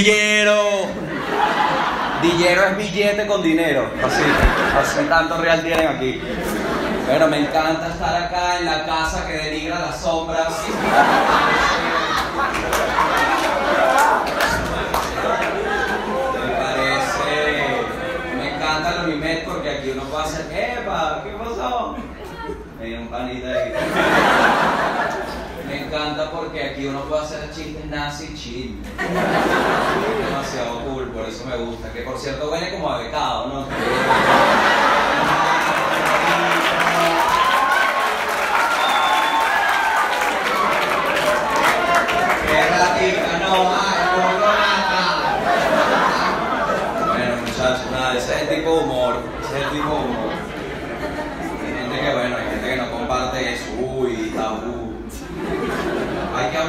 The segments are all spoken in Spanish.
Dillero. Dillero es billete con dinero. Así, así tanto real tienen aquí. Pero me encanta estar acá en la casa que denigra las sombras. Me parece. Me encanta el Unimed porque aquí uno puede hacer. ¡Epa! ¿Qué pasó? Me dio un panita ahí encanta porque aquí uno puede hacer chistes nazi chill. Es demasiado cool, por eso me gusta. Que por cierto viene como a becado, ¿no? Bueno muchachos, nada, ese es el tipo de humor, ese es el tipo de humor.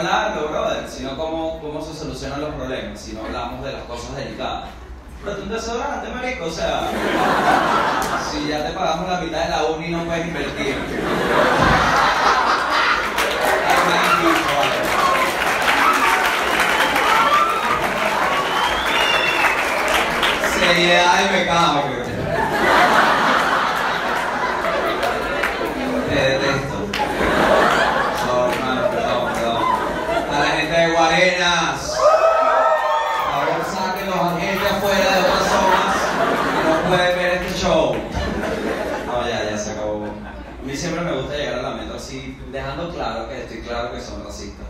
Claro, brother, sino cómo, cómo se solucionan los problemas, si no hablamos de las cosas delicadas. Pero tú un te marico, o sea, si ya te pagamos la mitad de la uni no puedes invertir. Seriedad me pecado. Sí, dejando claro que estoy claro que son racistas.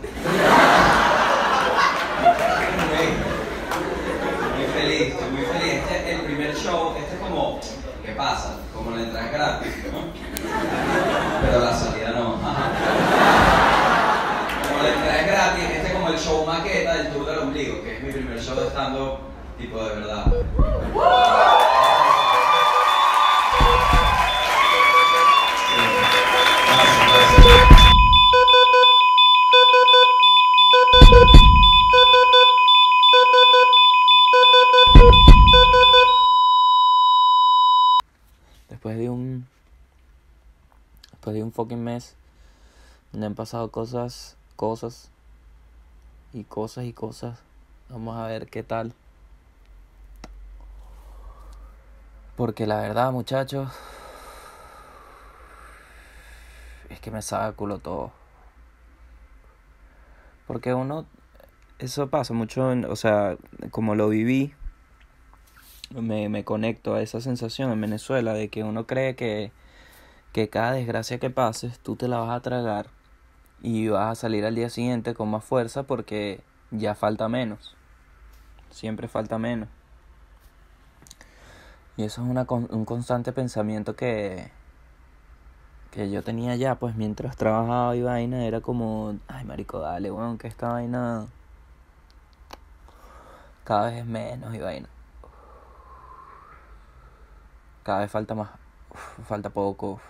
muy feliz, muy feliz. Este es el primer show, este es como, ¿qué pasa? Como la entrada gratis, ¿no? Pero la salida no. como la entrada gratis, este es como el show maqueta, del tour del ombligo, que es mi primer show estando tipo de verdad. Me han pasado cosas, cosas y cosas y cosas. Vamos a ver qué tal. Porque la verdad, muchachos, es que me saca culo todo. Porque uno, eso pasa mucho, en, o sea, como lo viví, me, me, conecto a esa sensación en Venezuela de que uno cree que, que cada desgracia que pases tú te la vas a tragar y vas a salir al día siguiente con más fuerza porque ya falta menos. Siempre falta menos. Y eso es una, un constante pensamiento que, que yo tenía ya, pues mientras trabajaba y vaina, era como, ay marico, dale, weón, que esta vaina cada vez es menos y vaina. Cada vez falta más, falta poco.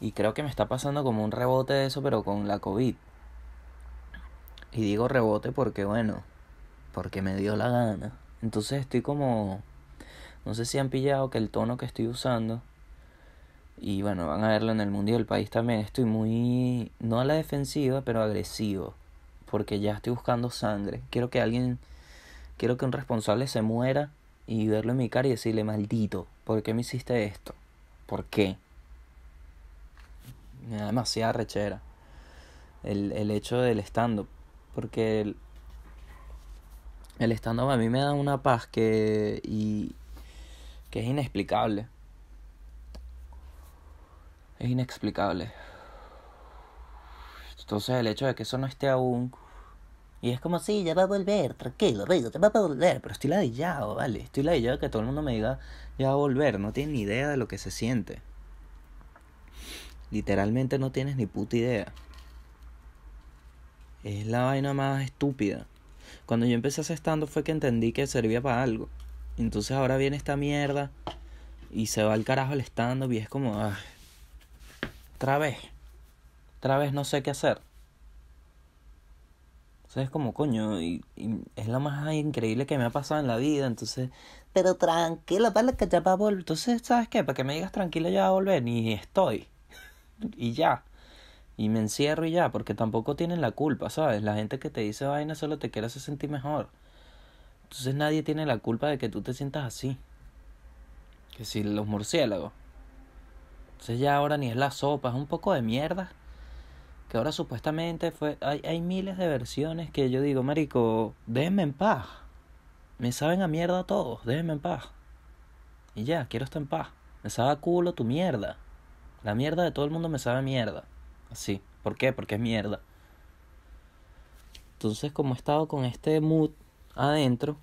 Y creo que me está pasando como un rebote de eso, pero con la COVID. Y digo rebote porque, bueno, porque me dio la gana. Entonces estoy como... No sé si han pillado que el tono que estoy usando... Y bueno, van a verlo en el mundo y el país también. Estoy muy... No a la defensiva, pero agresivo. Porque ya estoy buscando sangre. Quiero que alguien... Quiero que un responsable se muera y verlo en mi cara y decirle, maldito, ¿por qué me hiciste esto? ¿Por qué? me da demasiada rechera el, el hecho del estando porque el, estando a mí me da una paz que, y, que es inexplicable. Es inexplicable. Entonces el hecho de que eso no esté aún... Y es como, Si ya va a volver, tranquilo, rey, te va a volver. Pero estoy ladillado, vale. Estoy ladillado que todo el mundo me diga, ya va a volver. No tiene ni idea de lo que se siente. Literalmente no tienes ni puta idea. Es la vaina más estúpida. Cuando yo empecé a hacer stand fue que entendí que servía para algo. Entonces ahora viene esta mierda y se va al carajo el stand y es como, ah otra vez, otra vez no sé qué hacer. Entonces es como, coño, y, es lo más increíble que me ha pasado en la vida. Entonces, pero tranquila, para que ya va a volver. Entonces, ¿sabes qué? Para que me digas tranquila, ya va a volver. Ni estoy y ya. Y me encierro y ya, porque tampoco tienen la culpa, ¿sabes? La gente que te dice vaina solo te quiere hacer sentir mejor. Entonces nadie tiene la culpa de que tú te sientas así. Que si los murciélagos. Entonces ya ahora ni es la sopa, es un poco de mierda. Que ahora supuestamente fue. Hay, hay miles de versiones que yo digo, Marico, déjenme en paz. Me saben a mierda todos, déjenme en paz. Y ya, quiero estar en paz. Me sabe a culo tu mierda. La mierda de todo el mundo me sabe mierda. Así. ¿Por qué? Porque es mierda. Entonces, como he estado con este mood adentro,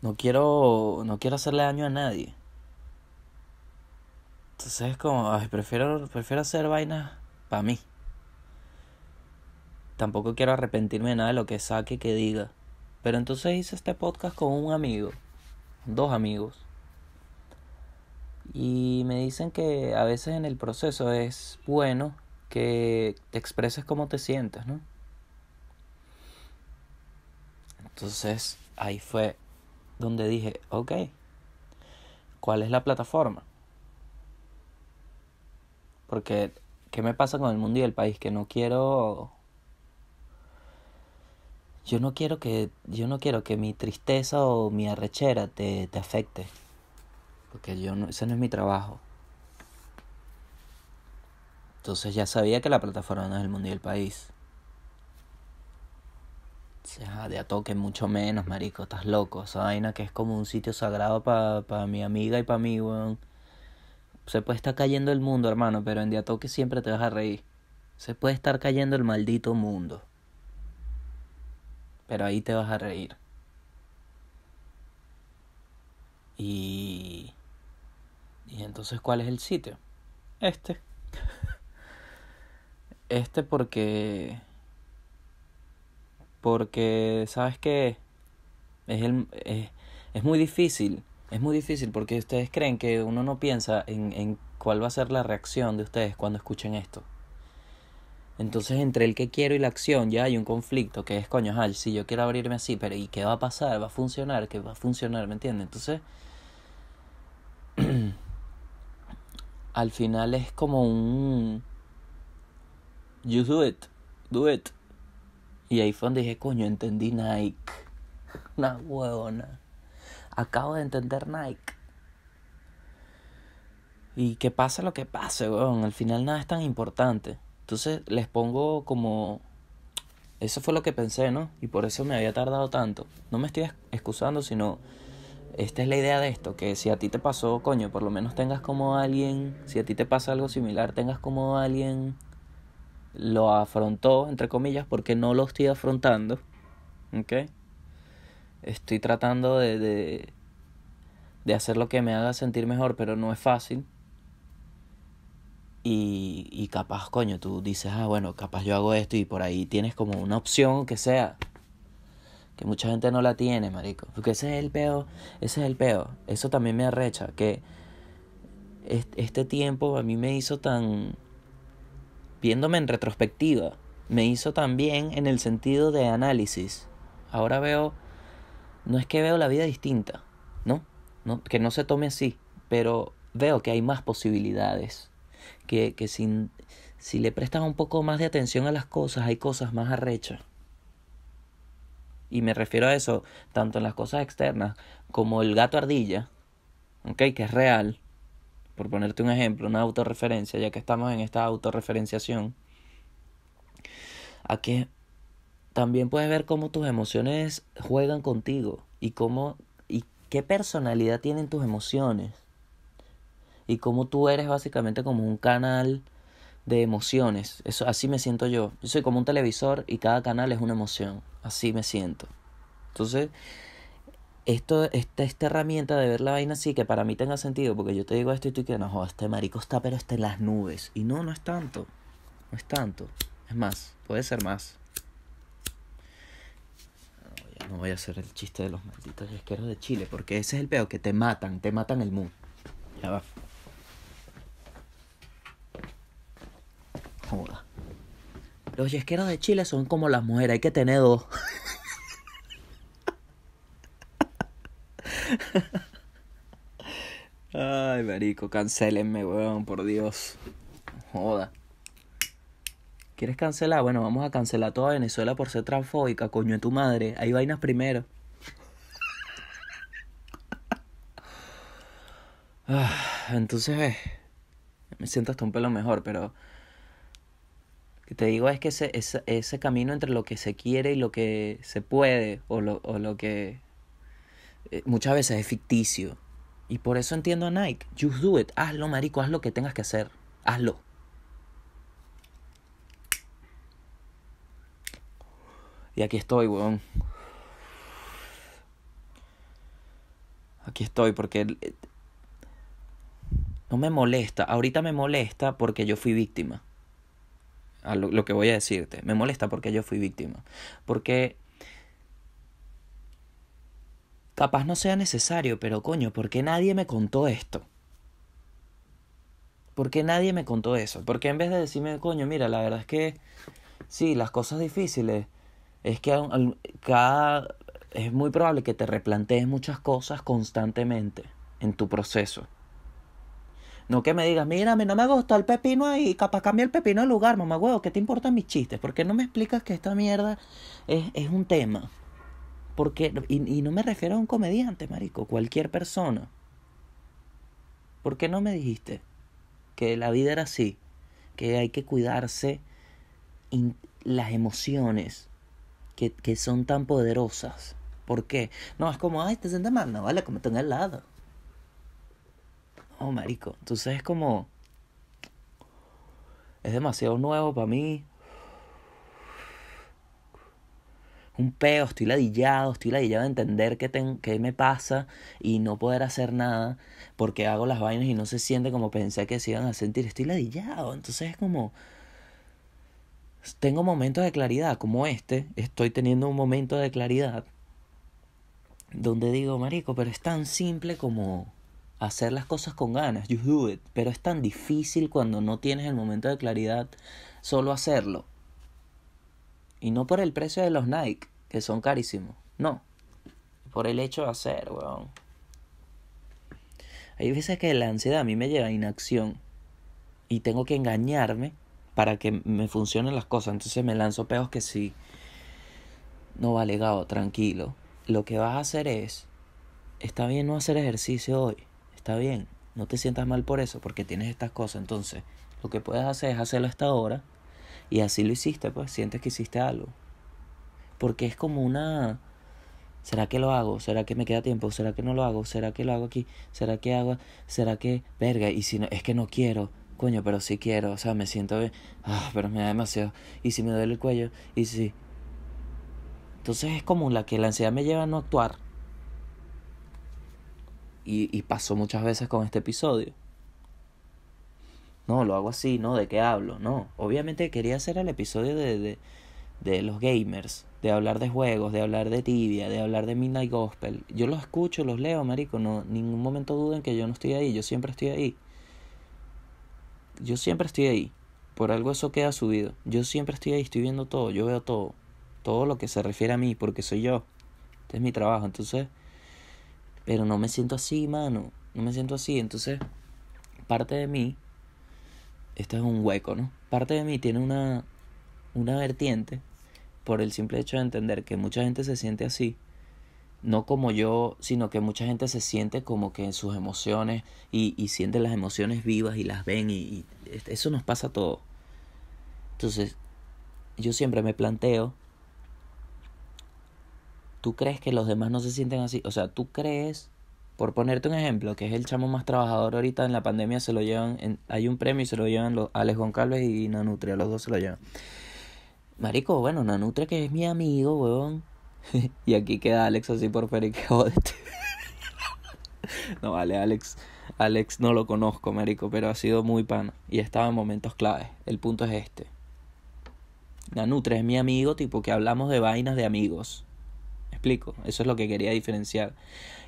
no quiero no quiero hacerle daño a nadie. Entonces es como, prefiero prefiero hacer vainas para mí. Tampoco quiero arrepentirme de nada de lo que saque que diga. Pero entonces hice este podcast con un amigo, dos amigos. Y me dicen que a veces en el proceso es bueno que te expreses cómo te sientes, ¿no? Entonces ahí fue donde dije, ok, ¿cuál es la plataforma? Porque, ¿qué me pasa con el mundo y el país? Que no quiero... Yo no quiero que, yo no quiero que mi tristeza o mi arrechera te, te afecte porque yo no, ese no es mi trabajo. Entonces ya sabía que la plataforma no es el mundo y el país. O sea, de a toque mucho menos, marico, estás loco. Esa vaina que es como un sitio sagrado para pa mi amiga y para mí, weón. Se puede estar cayendo el mundo, hermano, pero en de a toque siempre te vas a reír. Se puede estar cayendo el maldito mundo. Pero ahí te vas a reír. Y y entonces, ¿cuál es el sitio? Este. Este porque... Porque, ¿sabes qué? Es, muy difícil. Es muy difícil porque ustedes creen que uno no piensa en, cuál va a ser la reacción de ustedes cuando escuchen esto. Entonces, entre el que quiero y la acción ya hay un conflicto que es, coño, si yo quiero abrirme así, pero ¿y qué va a pasar? ¿Va a funcionar? ¿Qué va a funcionar? ¿Me entiendes? Entonces, al final es como un you do it, do it. Y ahí fue donde dije, coño, entendí Nike. Una huevona. Acabo de entender Nike. Y que pase lo que pase, weón. Al final nada es tan importante. Entonces les pongo como... Eso fue lo que pensé, ¿no? Y por eso me había tardado tanto. No me estoy excusando, sino esta es la idea de esto, que si a ti te pasó, coño, por lo menos tengas como alguien, si a ti te pasa algo similar, tengas como alguien lo afrontó, entre comillas, porque no lo estoy afrontando. ¿Ok? Estoy tratando de, de, de hacer lo que me haga sentir mejor, pero no es fácil. Y, y capaz, coño, tú dices, ah, bueno, capaz yo hago esto y por ahí tienes como una opción que sea mucha gente no la tiene, marico. Porque ese es el peo, ese es el peo. Eso también me arrecha, que este tiempo a mí me hizo tan, viéndome en retrospectiva, me hizo también en el sentido de análisis. Ahora veo, no es que veo la vida distinta, ¿no? no que no se tome así, pero veo que hay más posibilidades. Que, que si le prestas un poco más de atención a las cosas, hay cosas más arrechas. Y me refiero a eso tanto en las cosas externas como el gato ardilla, ¿ok? Que es real, por ponerte un ejemplo, una autorreferencia, ya que estamos en esta autorreferenciación. Aquí también puedes ver cómo tus emociones juegan contigo y cómo y qué personalidad tienen tus emociones y cómo tú eres básicamente como un canal de emociones. Eso, así me siento yo. Yo soy como un televisor y cada canal es una emoción. Así me siento. Entonces, esto, esta, esta herramienta de ver la vaina así que para mí tenga sentido, porque yo te digo esto y tú que no, este marico está, pero está en las nubes. Y no, no es tanto. No es tanto. Es más, puede ser más. No, voy a hacer el chiste de los malditos esqueros de Chile, porque ese es el peo que te matan, te matan el mundo Ya va. joda. Los yesqueros de Chile son como las mujeres, hay que tener dos. Ay, marico, cancelenme, weón, por Dios. Joda. ¿Quieres cancelar? Bueno, vamos a cancelar toda Venezuela por ser transfóbica, coño de tu madre. Ahí vainas primero. Ah, entonces, me siento hasta un pelo mejor, pero que te digo es que ese, ese, camino entre lo que se quiere y lo que se puede, o lo, que eh, muchas veces es ficticio. Y por eso entiendo a Nike. Just do it. Hazlo, marico. Haz lo que tengas que hacer. Hazlo. Y aquí estoy, weón. Aquí estoy porque eh, no me molesta. Ahorita me molesta porque yo fui víctima a lo, que voy a decirte. Me molesta porque yo fui víctima. Porque capaz no sea necesario, pero coño, ¿por qué nadie me contó esto? ¿Por qué nadie me contó eso? Porque en vez de decirme, coño, mira, la verdad es que sí, las cosas difíciles es que cada es muy probable que te replantees muchas cosas constantemente en tu proceso. No que me digas, mí no me gustó el pepino ahí capaz cambia el pepino de lugar, mamá huevo, ¿qué te importan mis chistes? ¿Por qué no me explicas que esta mierda es, un tema? Porque, y, no me refiero a un comediante, marico, cualquier persona. ¿Por qué no me dijiste que la vida era así? Que hay que cuidarse las emociones que, son tan poderosas. ¿Por qué? No, es como, ay, te sientes mal, no vale, como tengo al lado. Oh, marico. Entonces es como. Es demasiado nuevo para mí. Un peo, estoy ladillado, estoy ladillado de entender qué, qué me pasa y no poder hacer nada porque hago las vainas y no se siente como pensé que se iban a sentir. Estoy ladillado. Entonces es como. Tengo momentos de claridad como este. Estoy teniendo un momento de claridad donde digo, marico, pero es tan simple como hacer las cosas con ganas, you do it. Pero es tan difícil cuando no tienes el momento de claridad solo hacerlo. Y no por el precio de los Nike, que son carísimos, no. Por el hecho de hacer, weón. Hay veces que la ansiedad a mí me lleva a inacción y tengo que engañarme para que me funcionen las cosas. Entonces me lanzo peos que sí. No vale, Gabo, tranquilo. Lo que vas a hacer es, está bien no hacer ejercicio hoy Está bien, no te sientas mal por eso, porque tienes estas cosas. Entonces, lo que puedes hacer es hacerlo hasta ahora. Y así lo hiciste, pues sientes que hiciste algo. Porque es como una... ¿Será que lo hago? ¿Será que me queda tiempo? ¿Será que no lo hago? ¿Será que lo hago aquí? ¿Será que hago? ¿Será que... Verga, y si no... Es que no quiero. Coño, pero sí quiero. O sea, me siento bien. Ah, pero me da demasiado. Y si me duele el cuello. Y si... Entonces es como la que la ansiedad me lleva a no actuar. Y, pasó muchas veces con este episodio. No, lo hago así, ¿no? ¿De qué hablo? No. Obviamente quería hacer el episodio de, de, los gamers, de hablar de juegos, de hablar de tibia, de hablar de Midnight Gospel. Yo los escucho, los leo, marico. No, ningún momento duden que yo no estoy ahí. Yo siempre estoy ahí. Yo siempre estoy ahí. Por algo eso queda subido. Yo siempre estoy ahí, estoy viendo todo. Yo veo todo. Todo lo que se refiere a mí, porque soy yo. Este es mi trabajo. Entonces pero no me siento así, mano. No me siento así. Entonces, parte de mí, esto es un hueco, ¿no? Parte de mí tiene una, una vertiente por el simple hecho de entender que mucha gente se siente así. No como yo, sino que mucha gente se siente como que en sus emociones y, y siente las emociones vivas y las ven y eso nos pasa a todos. Entonces, yo siempre me planteo ¿Tú crees que los demás no se sienten así? O sea, ¿tú crees, por ponerte un ejemplo, que es el chamo más trabajador ahorita en la pandemia, se lo llevan, hay un premio y se lo llevan los, Alex Goncalves y Nanutria, los dos se lo llevan. Marico, bueno, Nanutria que es mi amigo, huevón. y aquí queda Alex así por fuera que no vale, Alex. Alex no lo conozco, marico, pero ha sido muy pana y estaba en momentos claves. El punto es este. Nanutre es mi amigo, tipo que hablamos de vainas de amigos explico. Eso es lo que quería diferenciar.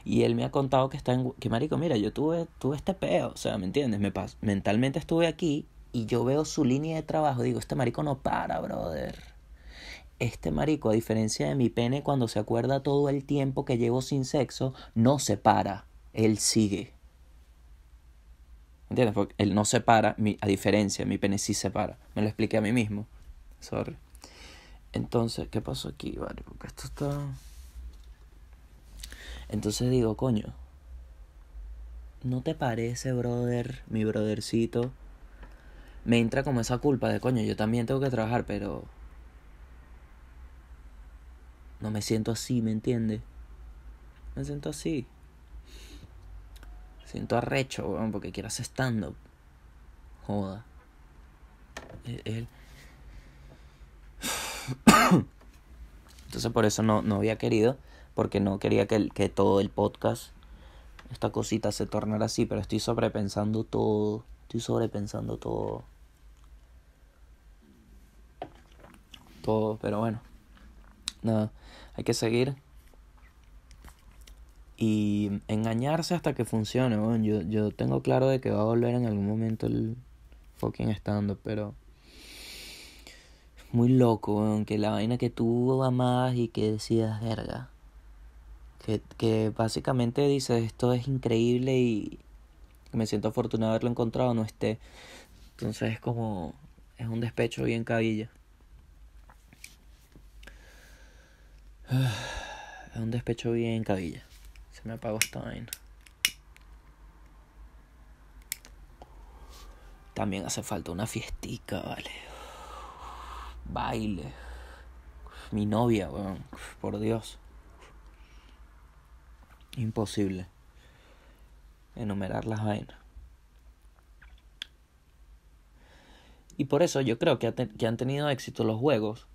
Y él me ha contado que está en... Que marico, mira, yo tuve, tuve este peo. O sea, ¿me entiendes? mentalmente estuve aquí y yo veo su línea de trabajo. Digo, este marico no para, brother. Este marico, a diferencia de mi pene, cuando se acuerda todo el tiempo que llevo sin sexo, no se para. Él sigue. ¿Entiendes? Porque él no se para, mi, a diferencia, mi pene sí se para. Me lo expliqué a mí mismo. Sorry. Entonces, ¿qué pasó aquí? Vale, porque esto está... Entonces digo, coño, ¿no te parece, brother, mi brothercito? Me entra como esa culpa de, coño, yo también tengo que trabajar, pero... No me siento así, ¿me entiendes? Me siento así. siento arrecho, weón, porque quiero hacer stand-up. Joda. Él... Entonces por eso no, no había querido porque no quería que, todo el podcast, esta cosita se tornara así, pero estoy sobrepensando todo, estoy sobrepensando todo. Todo, pero bueno, nada, hay que seguir. Y engañarse hasta que funcione, yo, tengo claro de que va a volver en algún momento el fucking stand pero muy loco, aunque la vaina que tú amabas y que decías, verga, que, básicamente dice esto es increíble y me siento afortunado de haberlo encontrado, no esté. Entonces es como, es un despecho bien cabilla. Es un despecho bien cabilla. Se me apagó esta vaina. También hace falta una fiestica, vale. Baile. Mi novia, weón. por Dios imposible enumerar las vainas. Y por eso yo creo que, que han tenido éxito los juegos.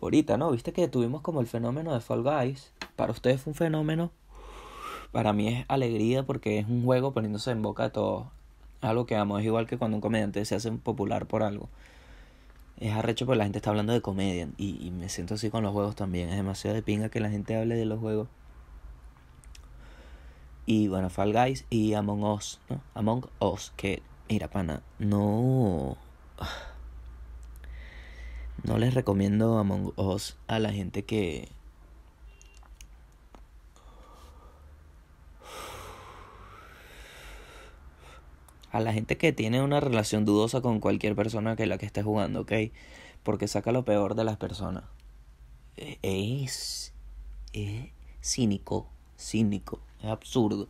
Ahorita, ¿no? Viste que tuvimos como el fenómeno de Fall Guys. Para ustedes fue un fenómeno. Para mí es alegría porque es un juego poniéndose en boca a todos. Algo que amo. Es igual que cuando un comediante se hace popular por algo es arrecho porque la gente está hablando de comedia. Y, me siento así con los juegos también. Es demasiado de pinga que la gente hable de los juegos. Y bueno, Fall Guys y Among Us, ¿no? Among Us, que, mira, pana, no. No les recomiendo Among Us a la gente que, a la gente que tiene una relación dudosa con cualquier persona que la que esté jugando, ¿ok? Porque saca lo peor de las personas. E, es, es cínico, cínico, es absurdo.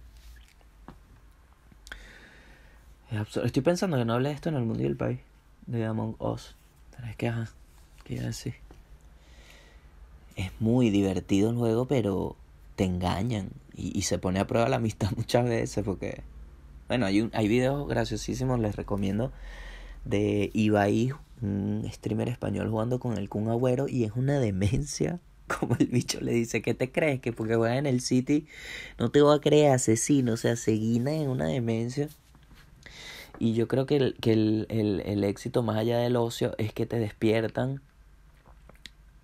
Es absurdo. Estoy pensando que no hable de esto en el mundo y país, de Among Us. que, ajá, ¿qué Es muy divertido el juego, pero te engañan y se pone a prueba la amistad muchas veces porque bueno, hay, un, hay videos graciosísimos, les recomiendo, de Ibai, un streamer español jugando con el Kun Agüero y es una demencia. Como el bicho le dice, ¿qué te crees? Que porque juegas en el City no te voy a creer asesino, o sea, se guina en una demencia. Y yo creo que, el éxito más allá del ocio es que te despiertan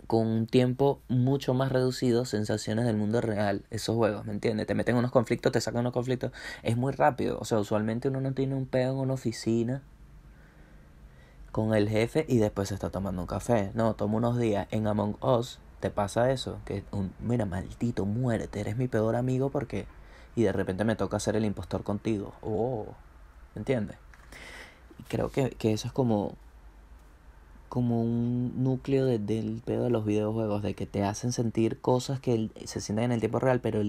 con un tiempo mucho más reducido sensaciones del mundo real, esos juegos, ¿me entiendes? Te meten unos conflictos, te sacan unos conflictos, es muy rápido, o sea, usualmente uno no tiene un pedo en una oficina con el jefe y después se está tomando un café, no, toma unos días en Among Us, te pasa eso, que un, mira, maldito, muérete, eres mi peor amigo porque y de repente me toca ser el impostor contigo, oh, ¿me entiendes? Creo que, que eso es como como un núcleo del pedo de los videojuegos, de que te hacen sentir cosas que se sienten en el tiempo real, pero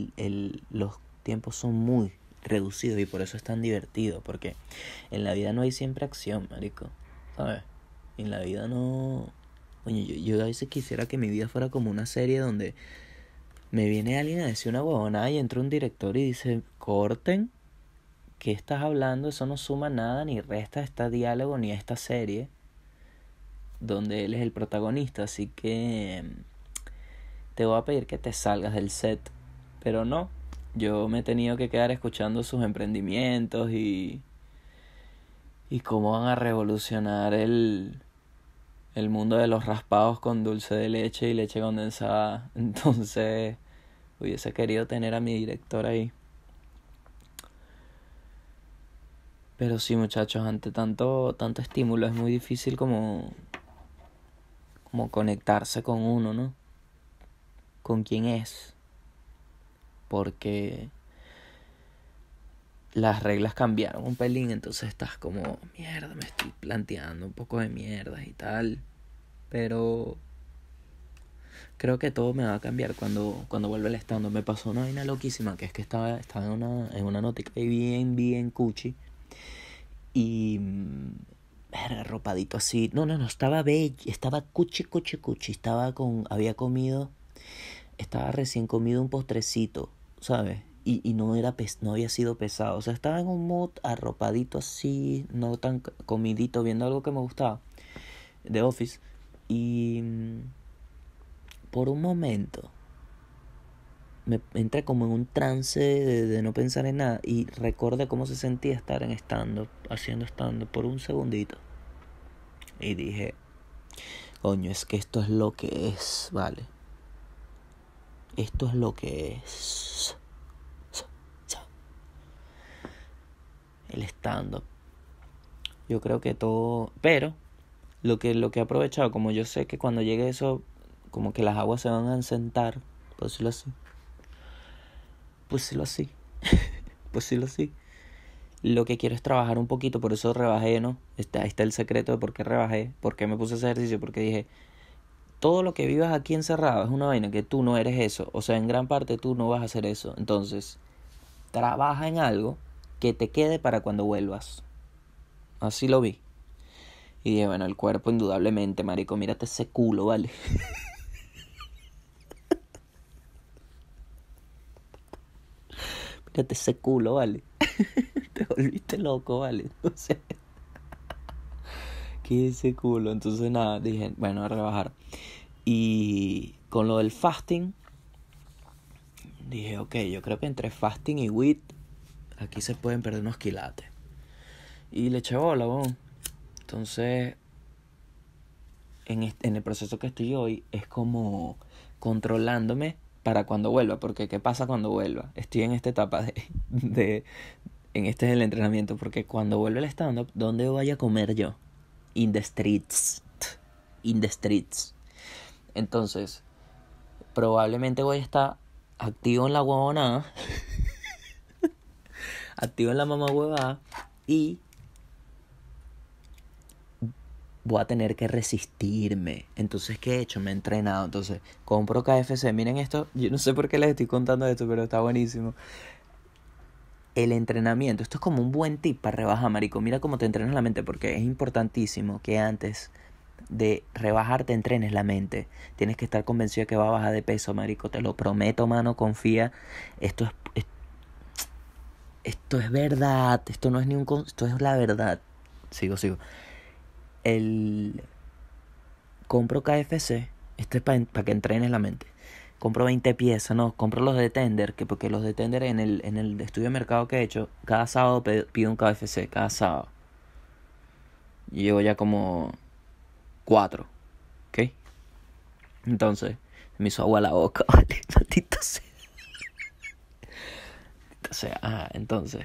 los tiempos son muy reducidos y por eso es tan divertido, porque en la vida no hay siempre acción, marico, ¿sabes? En la vida no... yo, yo a veces quisiera que mi vida fuera como una serie donde me viene alguien a decir una huevona y entra un director y dice, corten, ¿qué estás hablando? Eso no suma nada, ni resta a este diálogo, ni a esta serie donde él es el protagonista, así que em, te voy a pedir que te salgas del set, pero no, yo me he tenido que quedar escuchando sus emprendimientos y y cómo van a revolucionar el el mundo de los raspados con dulce de leche y leche condensada. Entonces, hubiese querido tener a mi director ahí. Pero sí, muchachos, ante tanto tanto estímulo es muy difícil como como conectarse con uno, ¿no? Con quién es. Porque las reglas cambiaron un pelín, entonces estás como, mierda, me estoy planteando un poco de mierdas y tal. Pero creo que todo me va a cambiar cuando, cuando vuelva el estando. Me pasó una vaina loquísima, que es que estaba, estaba en una, en una notica bien, bien cuchi. Y Arropadito arropadito así. No, no, no, estaba bello, estaba cuchi, cuchi, cuchi. Estaba con, había comido, estaba recién comido un postrecito, ¿sabes? Y, y no, era no había sido pesado. O sea, estaba en un mood arropadito así, no tan comidito, viendo algo que me gustaba, de Office. Y mm, por un momento me entra como en un trance de, no pensar en nada y recordé cómo se sentía estar en stand-up, haciendo stand-up por un segundito. Y dije, coño, es que esto es lo que es, ¿vale? Esto es lo que es. El stand-up. Yo creo que todo... Pero lo que, lo que he aprovechado, como yo sé que cuando llegue eso, como que las aguas se van a sentar, por decirlo así pues sí, lo sí pues sí, lo sí Lo que quiero es trabajar un poquito, por eso rebajé, ¿no? Está, ahí está el secreto de por qué rebajé, por qué me puse ese ejercicio, porque dije, todo lo que vivas aquí encerrado es una vaina que tú no eres eso. O sea, en gran parte tú no vas a hacer eso. Entonces, trabaja en algo que te quede para cuando vuelvas. Así lo vi. Y dije, bueno, el cuerpo indudablemente, marico, mírate ese culo, ¿vale? te ese culo, vale. Te volviste loco, vale. Entonces, ¿qué es ese culo? Entonces, nada, dije, bueno, a rebajar. Y con lo del fasting, dije, ok, yo creo que entre fasting y wheat, aquí se pueden perder unos quilates. Y le eché bola, ¿vale? Entonces, en el proceso que estoy hoy, es como controlándome para cuando vuelva, porque ¿qué pasa cuando vuelva? Estoy en esta etapa de, de en este es el entrenamiento, porque cuando vuelva el stand-up, ¿dónde voy a comer yo? In the streets. In the streets. Entonces, probablemente voy a estar activo en la huevona. activo en la mamá huevada y voy a tener que resistirme. Entonces, ¿qué he hecho? Me he entrenado. Entonces, compro KFC. Miren esto, yo no sé por qué les estoy contando esto, pero está buenísimo. El entrenamiento, esto es como un buen tip para rebajar, marico. Mira cómo te entrenas la mente, porque es importantísimo que antes de rebajar te entrenes la mente. Tienes que estar convencido que va a bajar de peso, marico. Te lo prometo, mano, confía. Esto es, es esto es verdad, esto no es ni un... Esto es la verdad. Sigo, sigo el compro KFC, esto es para que entrenes la mente. Compro 20 piezas, no, compro los de Tender, que porque los de Tender en el, en el estudio de mercado que he hecho, cada sábado pido un KFC, cada sábado. Y llevo ya como cuatro, ¿ok? Entonces, me hizo agua la boca, vale, sea. Ah, entonces,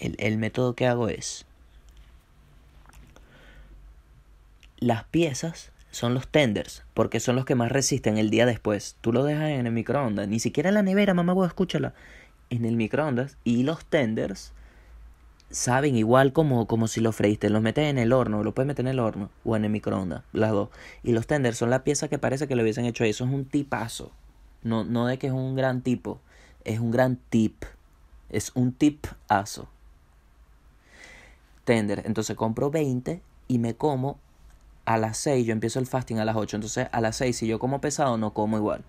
el método que hago es las piezas son los tenders, porque son los que más resisten el día después. Tú lo dejas en el microondas, ni siquiera en la nevera, mamá, voy escúchala. En el microondas. Y los tenders saben igual como, como si lo freíste. Los metes en el horno, lo puedes meter en el horno o en el microondas, las dos. Y los tenders son la pieza que parece que lo hubiesen hecho Eso es un tipazo. No, no de que es un gran tipo, es un gran tip. Es un tipazo. Tender. Entonces compro 20 y me como a las 6, yo empiezo el fasting a las 8, entonces a las 6 si yo como pesado no como igual,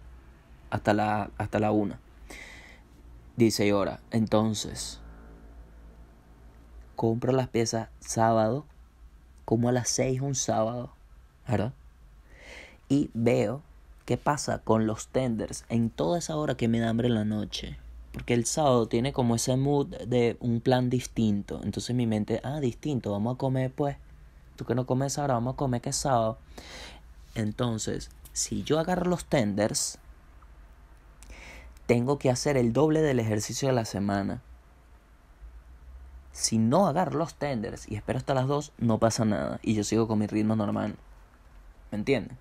hasta la, hasta la 1. dice ahora Entonces, compro las piezas sábado, como a las 6 un sábado, ¿verdad? Y veo qué pasa con los tenders en toda esa hora que me da hambre en la noche. Porque el sábado tiene como ese mood de un plan distinto. Entonces mi mente, ah, distinto, vamos a comer pues tú que no comes ahora, vamos a comer Entonces, si yo agarro los tenders, tengo que hacer el doble del ejercicio de la semana. Si no agarro los tenders y espero hasta las 2, no pasa nada. Y yo sigo con mi ritmo normal. ¿Me entiendes?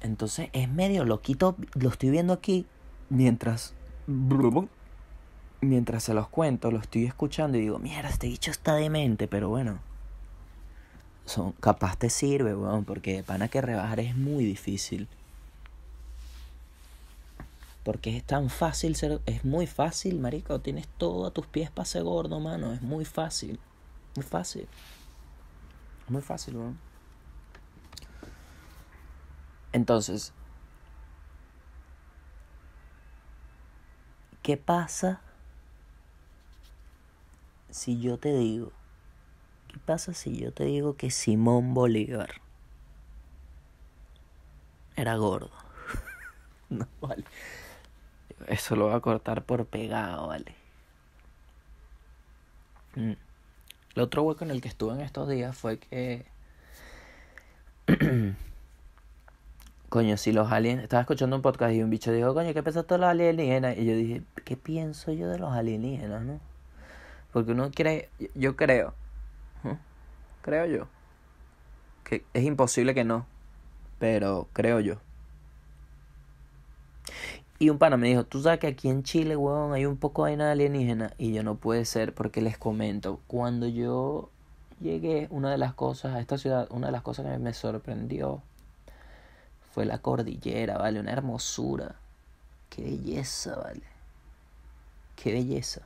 Entonces es medio loquito. Lo estoy viendo aquí mientras. Mientras se los cuento, lo estoy escuchando y digo, mierda, este dicho está demente, pero bueno capaz te sirve, weón, porque van pana que rebajar es muy difícil. Porque es tan fácil ser, es muy fácil, marico, tienes todo a tus pies para ser gordo, mano, es muy fácil, muy fácil. Es muy fácil, weón. Entonces, ¿qué pasa si yo te digo ¿Qué pasa si yo te digo que Simón Bolívar era gordo? no, vale. Eso lo voy a cortar por pegado, vale. Mm. El otro hueco en el que estuve en estos días fue que. coño, si los aliens. Estaba escuchando un podcast y un bicho dijo, coño, ¿qué piensas de los alienígenas? Y yo dije, ¿qué pienso yo de los alienígenas, no? Porque uno cree. Yo creo creo yo. Que es imposible que no, pero creo yo. Y un pana me dijo, tú sabes que aquí en Chile, weón, hay un poco de nada alienígena. Y yo no puede ser porque les comento, cuando yo llegué, una de las cosas a esta ciudad, una de las cosas que me sorprendió fue la cordillera, ¿vale? Una hermosura. Qué belleza, ¿vale? Qué belleza.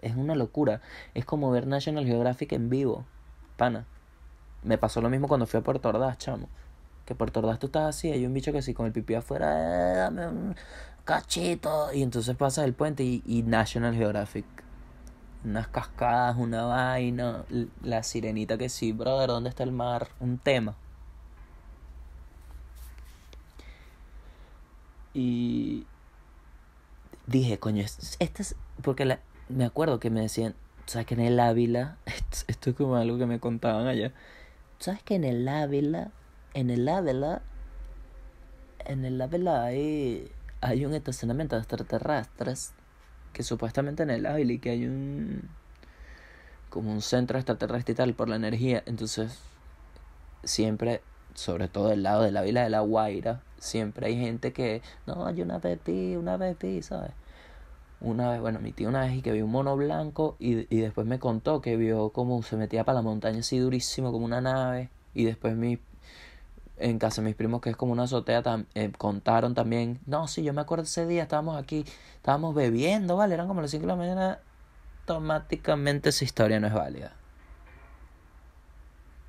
Es una locura. Es como ver National Geographic en vivo, pana. Me pasó lo mismo cuando fui a Puerto Ordaz, chamo. Que Puerto Ordaz tú estás así, hay un bicho que si con el pipí afuera, eh, dame un cachito. Y entonces pasas el puente y, y National Geographic. Unas cascadas, una vaina, la sirenita que sí, brother, ¿dónde está el mar? Un tema. Y dije, coño, este es. Porque la, me acuerdo que me decían, o sea, que en el Ávila, esto, es como algo que me contaban allá, ¿Sabes que en el Ávila, en el Ávila, en el Ávila hay, un estacionamiento de extraterrestres? Que supuestamente en el Ávila y que hay un... como un centro extraterrestre y tal por la energía. Entonces, siempre, sobre todo del lado del Ávila de la Guaira, siempre hay gente que, no, hay una pepi, una pepi, ¿sabes? una vez, bueno, mi tío una vez y que vio un mono blanco y, después me contó que vio como se metía para la montaña así durísimo como una nave y después mi en casa de mis primos que es como una azotea eh, contaron también no sí yo me acuerdo ese día estábamos aquí estábamos bebiendo vale eran como las 5 de la mañana automáticamente esa historia no es válida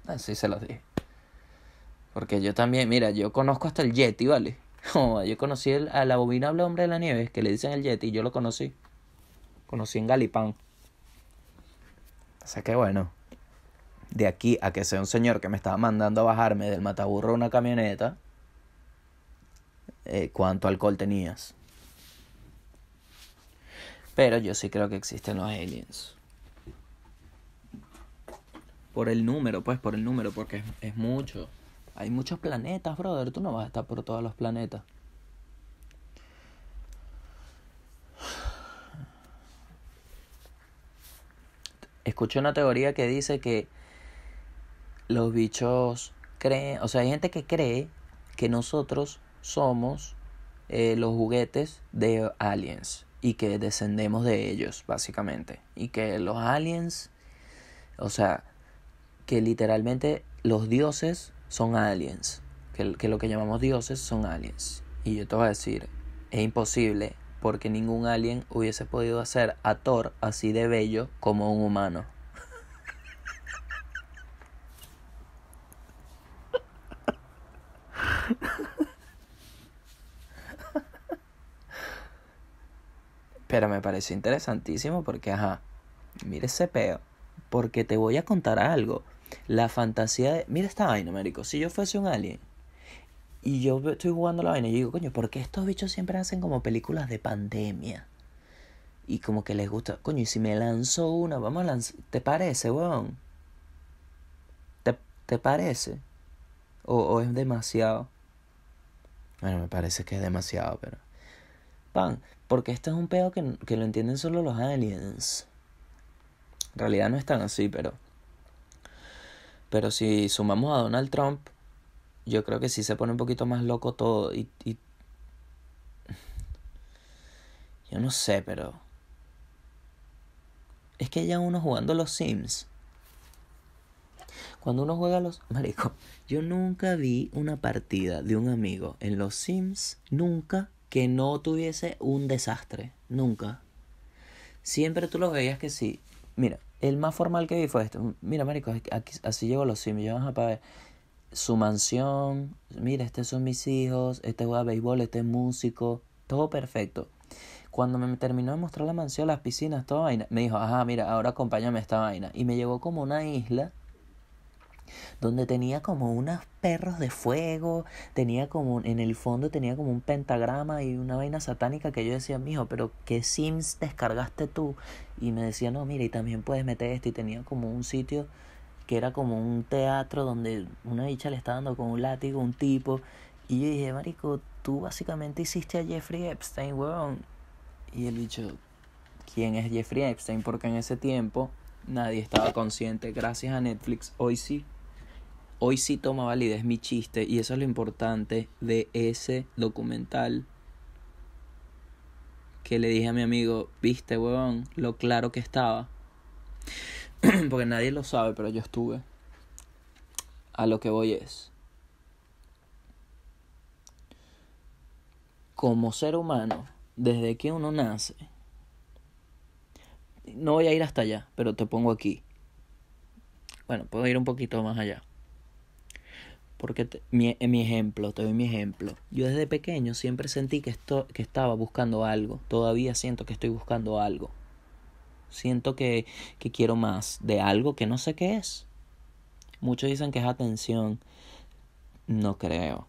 así se los dije porque yo también mira yo conozco hasta el Yeti vale yo conocí el, al abominable hombre de la nieve, que le dicen el Yeti, yo lo conocí. Conocí en Galipán. O sea que bueno, de aquí a que sea un señor que me estaba mandando a bajarme del mataburro una camioneta, eh, ¿cuánto alcohol tenías? Pero yo sí creo que existen los aliens. Por el número, pues, por el número, porque es mucho. Hay muchos planetas, brother. Tú no vas a estar por todos los planetas. Escuché una teoría que dice que los bichos creen, o sea, hay gente que cree que nosotros somos eh, los juguetes de aliens y que descendemos de ellos, básicamente. Y que los aliens, o sea, que literalmente los dioses son aliens, que, lo que llamamos dioses son aliens. Y yo te voy a decir, es imposible porque ningún alien hubiese podido hacer a Thor así de bello como un humano. Pero me pareció interesantísimo porque, ajá, mire ese peo, porque te voy a contar algo. La fantasía de. Mira esta vaina, Américo. Si yo fuese un alien y yo estoy jugando la vaina y digo, coño, ¿por qué estos bichos siempre hacen como películas de pandemia? Y como que les gusta. Coño, y si me lanzo una, vamos a lanzar. ¿Te parece, weón? ¿Te, parece? O, es demasiado? Bueno, me parece que es demasiado, pero. Pan, porque esto es un pedo que, que, lo entienden solo los aliens. En realidad no es tan así, pero pero si sumamos a Donald Trump, yo creo que sí se pone un poquito más loco todo. Y, Yo no sé, pero... Es que ya uno jugando los Sims. Cuando uno juega los... Marico, yo nunca vi una partida de un amigo en los Sims, nunca, que no tuviese un desastre. Nunca. Siempre tú lo veías que sí. Mira, el más formal que vi fue esto. Mira, marico, aquí, así llevo los Sims. Yo, a pagar su mansión. Mira, estos son mis hijos. Este juega béisbol, este es músico. Todo perfecto. Cuando me terminó de mostrar la mansión, las piscinas, toda vaina, me dijo, ajá, mira, ahora acompáñame a esta vaina. Y me llevó como una isla donde tenía como unos perros de fuego, tenía como en el fondo tenía como un pentagrama y una vaina satánica que yo decía, mijo, pero ¿qué Sims descargaste tú? Y me decía, no, mira, y también puedes meter esto, y tenía como un sitio que era como un teatro donde una bicha le estaba dando con un látigo un tipo, y yo dije, marico, tú básicamente hiciste a Jeffrey Epstein, weón. Y él dijo ¿quién es Jeffrey Epstein? Porque en ese tiempo nadie estaba consciente, gracias a Netflix, hoy sí, hoy sí toma validez mi chiste y eso es lo importante de ese documental que le dije a mi amigo, viste, huevón, lo claro que estaba. Porque nadie lo sabe, pero yo estuve. A lo que voy es. Como ser humano, desde que uno nace, no voy a ir hasta allá, pero te pongo aquí. Bueno, puedo ir un poquito más allá. Porque te, eh, mi, ejemplo, te doy mi ejemplo. Yo desde pequeño siempre sentí que, esto, que estaba buscando algo. Todavía siento que estoy buscando algo. Siento que, que quiero más de algo que no sé qué es. Muchos dicen que es atención. No creo.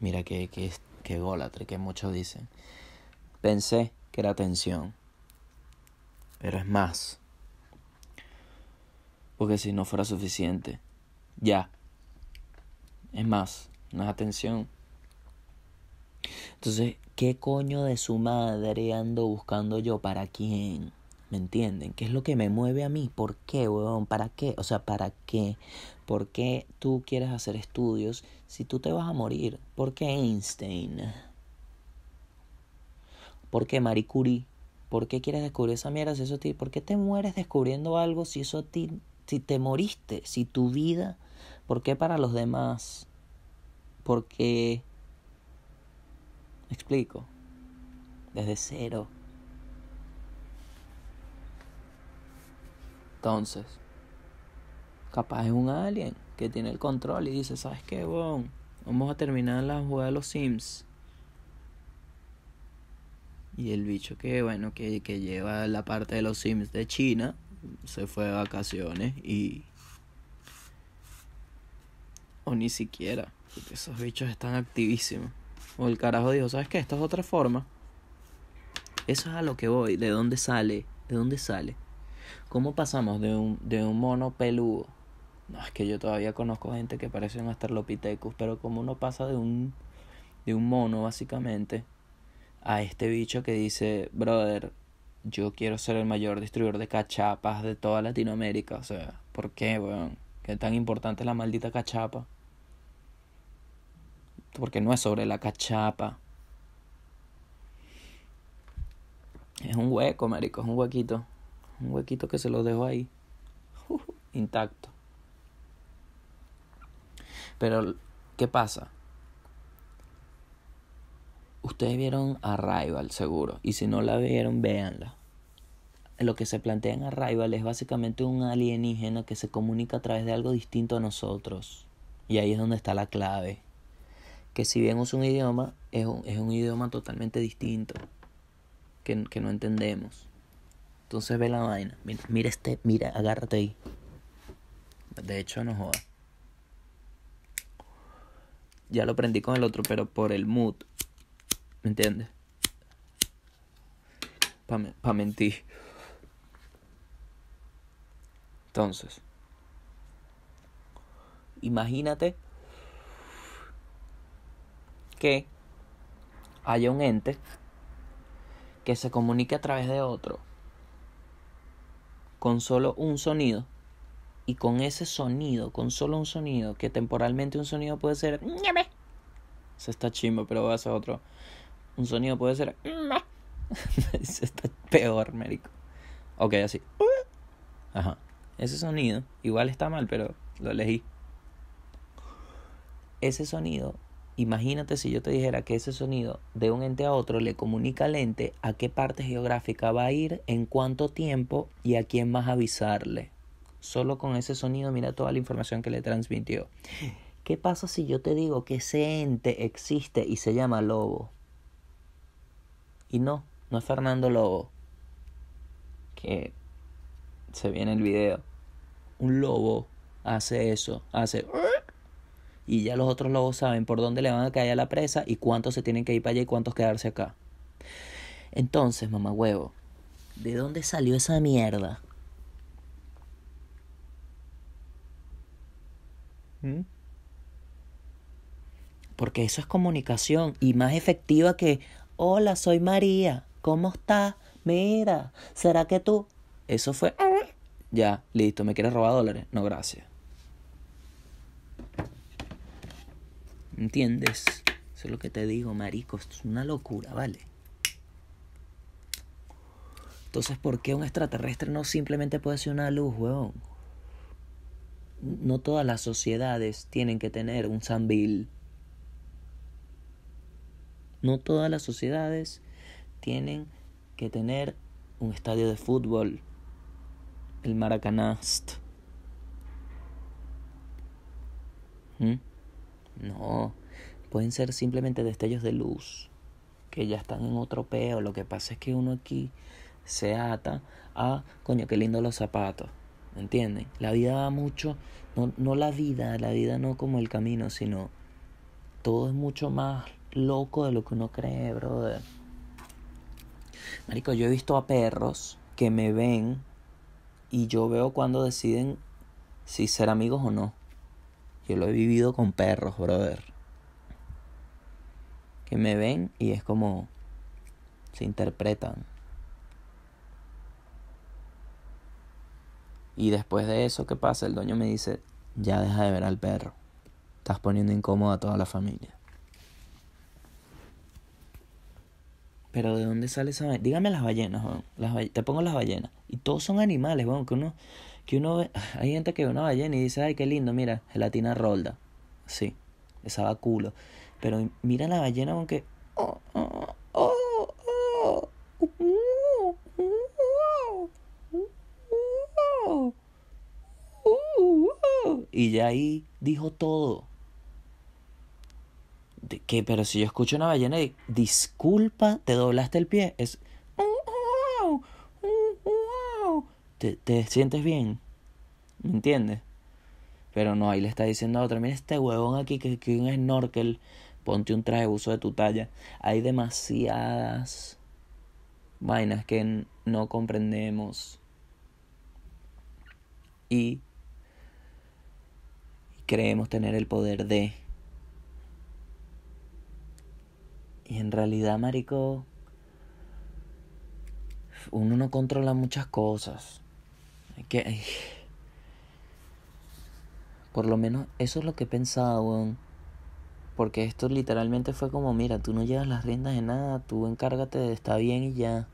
Mira que, que, que golatre, que muchos dicen. Pensé que era atención. Pero es más. Porque si no fuera suficiente, ya. Es más, no es atención. Entonces, ¿qué coño de su madre ando buscando yo? ¿Para quién? ¿Me entienden? ¿Qué es lo que me mueve a mí? ¿Por qué, huevón? ¿Para qué? O sea, ¿para qué? ¿Por qué tú quieres hacer estudios si tú te vas a morir? ¿Por qué Einstein? ¿Por qué Marie Curie? ¿Por qué quieres descubrir esa mierda si eso a ti? ¿Por qué te mueres descubriendo algo si eso a ti, si te moriste, si tu vida ¿Por qué para los demás? Porque... explico? Desde cero. Entonces, capaz es un alien que tiene el control y dice, ¿sabes qué, bon? Vamos a terminar la jugada de los Sims. Y el bicho que, bueno, que, que lleva la parte de los Sims de China, se fue de vacaciones y o ni siquiera. Porque esos bichos están activísimos. O el carajo dijo, ¿sabes qué? Esta es otra forma. Eso es a lo que voy. ¿De dónde sale? ¿De dónde sale? ¿Cómo pasamos de un, de un mono peludo? No, es que yo todavía conozco gente que parece un Astralopithecus, pero como uno pasa de un, de un mono, básicamente, a este bicho que dice, brother, yo quiero ser el mayor distribuidor de cachapas de toda Latinoamérica. O sea, ¿por qué, weón? que tan importante la maldita cachapa. Porque no es sobre la cachapa. Es un hueco, marico, es un huequito. Un huequito que se lo dejo ahí. intacto. Pero, ¿qué pasa? Ustedes vieron Arrival, seguro. Y si no la vieron, véanla lo que se plantea en Arrival es básicamente un alienígena que se comunica a través de algo distinto a nosotros. Y ahí es donde está la clave. Que si bien es un idioma, es un, es un idioma totalmente distinto. Que, que, no entendemos. Entonces ve la vaina. Mira, este, mira, agárrate ahí. De hecho, no joda. Ya lo aprendí con el otro, pero por el mood. ¿Me entiendes? pa mentir. Entonces, imagínate que haya un ente que se comunique a través de otro con solo un sonido y con ese sonido, con solo un sonido, que temporalmente un sonido puede ser se está chimbo, pero voy a hacer otro. Un sonido puede ser se está peor, médico. Ok, así. Ajá. Ese sonido, igual está mal, pero lo elegí. Ese sonido, imagínate si yo te dijera que ese sonido de un ente a otro le comunica al ente a qué parte geográfica va a ir, en cuánto tiempo y a quién más avisarle. Solo con ese sonido mira toda la información que le transmitió. ¿Qué pasa si yo te digo que ese ente existe y se llama Lobo? Y no, no es Fernando Lobo. Que se viene el video. Un lobo hace eso, hace... Y ya los otros lobos saben por dónde le van a caer a la presa y cuántos se tienen que ir para allá y cuántos quedarse acá. Entonces, mamá huevo, ¿de dónde salió esa mierda? ¿Mm? Porque eso es comunicación y más efectiva que, hola, soy María, ¿cómo estás? Mira, ¿será que tú? Eso fue... Ya, listo, ¿me quieres robar dólares? No, gracias. ¿Entiendes? Eso es lo que te digo, marico. Esto es una locura, ¿vale? Entonces, ¿por qué un extraterrestre no simplemente puede ser una luz, weón? No todas las sociedades tienen que tener un Sambil. No todas las sociedades tienen que tener un estadio de fútbol el Maracanast. ¿Mm? No, pueden ser simplemente destellos de luz que ya están en otro peo. Lo que pasa es que uno aquí se ata a, coño, qué lindo los zapatos. ¿Entienden? La vida va mucho, no, no la vida, la vida no como el camino, sino todo es mucho más loco de lo que uno cree, brother. Marico, yo he visto a perros que me ven y yo veo cuando deciden si ser amigos o no. Yo lo he vivido con perros, brother. Que me ven y es como se interpretan. Y después de eso, ¿qué pasa? El dueño me dice, ya deja de ver al perro. Estás poniendo incómoda a toda la familia. Pero ¿de dónde sale esa ballena Dígame las ballenas, las te pongo las ballenas. Y todos son animales, bueno, que uno, que uno hay gente que ve una ballena y dice, ay, qué lindo, mira, gelatina rolda. Sí, va culo. Pero mira la ballena, aunque... Oh, y ya ahí dijo todo pero si yo escucho una ballena y disculpa, te doblaste el pie, es te, te sientes bien, ¿me entiendes? Pero no, ahí le está diciendo a otra, mira este huevón aquí que, que un snorkel, ponte un traje buzo de tu talla. Hay demasiadas vainas que no comprendemos. Y creemos tener el poder de Y en realidad, marico, uno no controla muchas cosas. Que, por lo menos eso es lo que he pensado, weón. Porque esto literalmente fue como, mira, tú no llevas las riendas de nada, tú encárgate de estar bien y ya.